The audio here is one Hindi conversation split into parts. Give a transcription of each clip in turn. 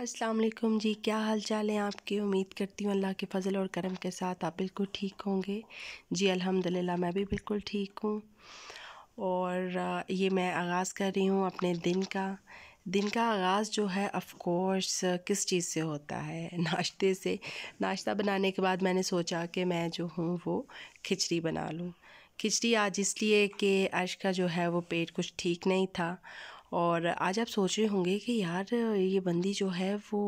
अस्सलाम वालेकुम जी क्या हाल चाल है आपकी उम्मीद करती हूँ अल्लाह के फजल और करम के साथ आप बिल्कुल ठीक होंगे जी अल्हम्दुलिल्लाह मैं भी बिल्कुल ठीक हूँ और ये मैं आगाज़ कर रही हूँ अपने दिन का दिन का आगाज़ जो है ऑफ़ कोर्स किस चीज़ से होता है नाश्ते से नाश्ता बनाने के बाद मैंने सोचा कि मैं जो हूँ वो खिचड़ी बना लूँ खिचड़ी आज इसलिए कि अर्श का जो है वो पेट कुछ ठीक नहीं था और आज आप सोच रहे होंगे कि यार ये बंदी जो है वो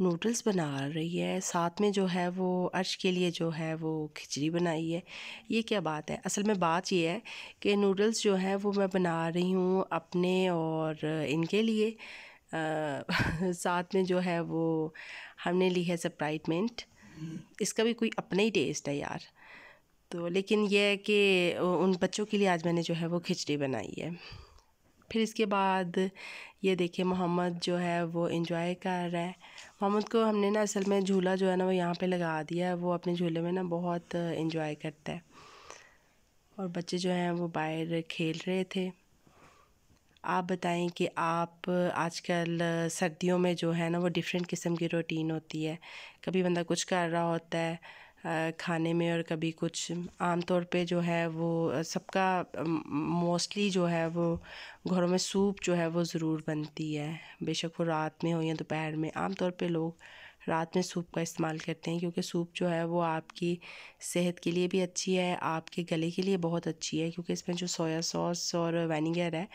नूडल्स बना रही है साथ में जो है वो अर्श के लिए जो है वो खिचड़ी बनाई है ये क्या बात है असल में बात ये है कि नूडल्स जो है वो मैं बना रही हूँ अपने और इनके लिए आ, साथ में जो है वो हमने ली है सप्राइटमेंट इसका भी कोई अपना ही टेस्ट है यार तो लेकिन यह है कि उन बच्चों के लिए आज मैंने जो है वो खिचड़ी बनाई है फिर इसके बाद ये देखिए मोहम्मद जो है वो इंजॉय कर रहा है मोहम्मद को हमने ना असल में झूला जो है ना वो यहाँ पे लगा दिया है वो अपने झूले में ना बहुत इंजॉय करता है और बच्चे जो हैं वो बाहर खेल रहे थे आप बताएं कि आप आजकल सर्दियों में जो है ना वो डिफरेंट किस्म की रूटीन होती है कभी बंदा कुछ कर रहा होता है खाने में और कभी कुछ आमतौर पे जो है वो सबका मोस्टली जो है वो घरों में सूप जो है वो ज़रूर बनती है बेशक वो रात में हो या दोपहर में आमतौर पे लोग रात में सूप का इस्तेमाल करते हैं क्योंकि सूप जो है वो आपकी सेहत के लिए भी अच्छी है आपके गले के लिए बहुत अच्छी है क्योंकि इसमें जो सोया सॉस और वेनीगर है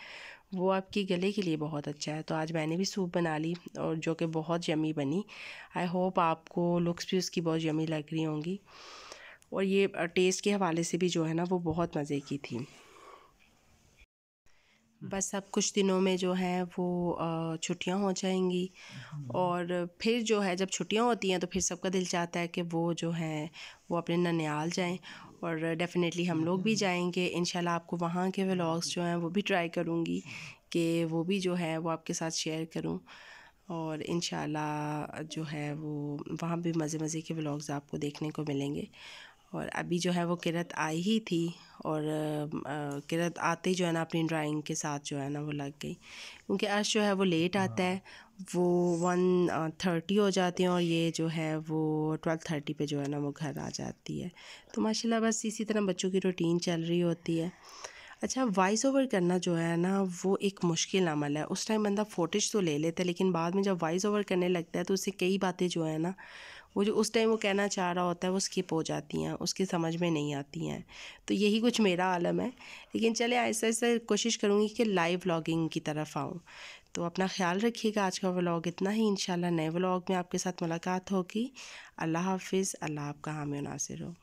वो आपके गले के लिए बहुत अच्छा है तो आज मैंने भी सूप बना ली और जो कि बहुत यमी बनी आई होप आपको लुक्स भी उसकी बहुत यमी लग रही होंगी और ये टेस्ट के हवाले से भी जो है ना वो बहुत मज़े की थी बस अब कुछ दिनों में जो है वो छुट्टियां हो जाएंगी और फिर जो है जब छुट्टियां होती हैं तो फिर सबका दिल चाहता है कि वो जो है वो अपने ननियाल जाएं और डेफ़िनेटली हम लोग भी जाएंगे इन आपको वहाँ के व्लॉग्स जो हैं वो भी ट्राई करूँगी कि वो भी जो है वो आपके साथ शेयर करूँ और इन जो है वो वहाँ भी मज़े मज़े के व्लॉग्स आपको देखने को मिलेंगे और अभी जो है वो किरत आई ही थी और किरत आते ही जो है ना अपनी ड्राइंग के साथ जो है ना वो लग गई क्योंकि अर्श जो है वो लेट आता है हाँ। वो वन थर्टी हो जाती हैं और ये जो है वो ट्वेल्व थर्टी पे जो है ना वो घर आ जाती है तो माशाल्लाह बस इसी तरह बच्चों की रूटीन चल रही होती है अच्छा वॉइस ओवर करना जो है ना वो एक मुश्किल अमल है उस टाइम बंदा फोटेज तो ले लेता है लेकिन बाद में जब वॉइस ओवर करने लगता है तो उससे कई बातें जो है ना वो जो उस टाइम वो कहना चाह रहा होता है वो स्किप हो जाती हैं उसकी समझ में नहीं आती हैं तो यही कुछ मेरा आलम है लेकिन चले ऐसा ऐसा कोशिश करूँगी कि लाइव व्लॉगिंग की तरफ आऊँ तो अपना ख्याल रखिएगा आज का व्लॉग इतना ही इंशाल्लाह नए व्लॉग में आपके साथ मुलाकात होगी अल्लाह हाफिज़ अल्लाह आपका हामी नासिर हो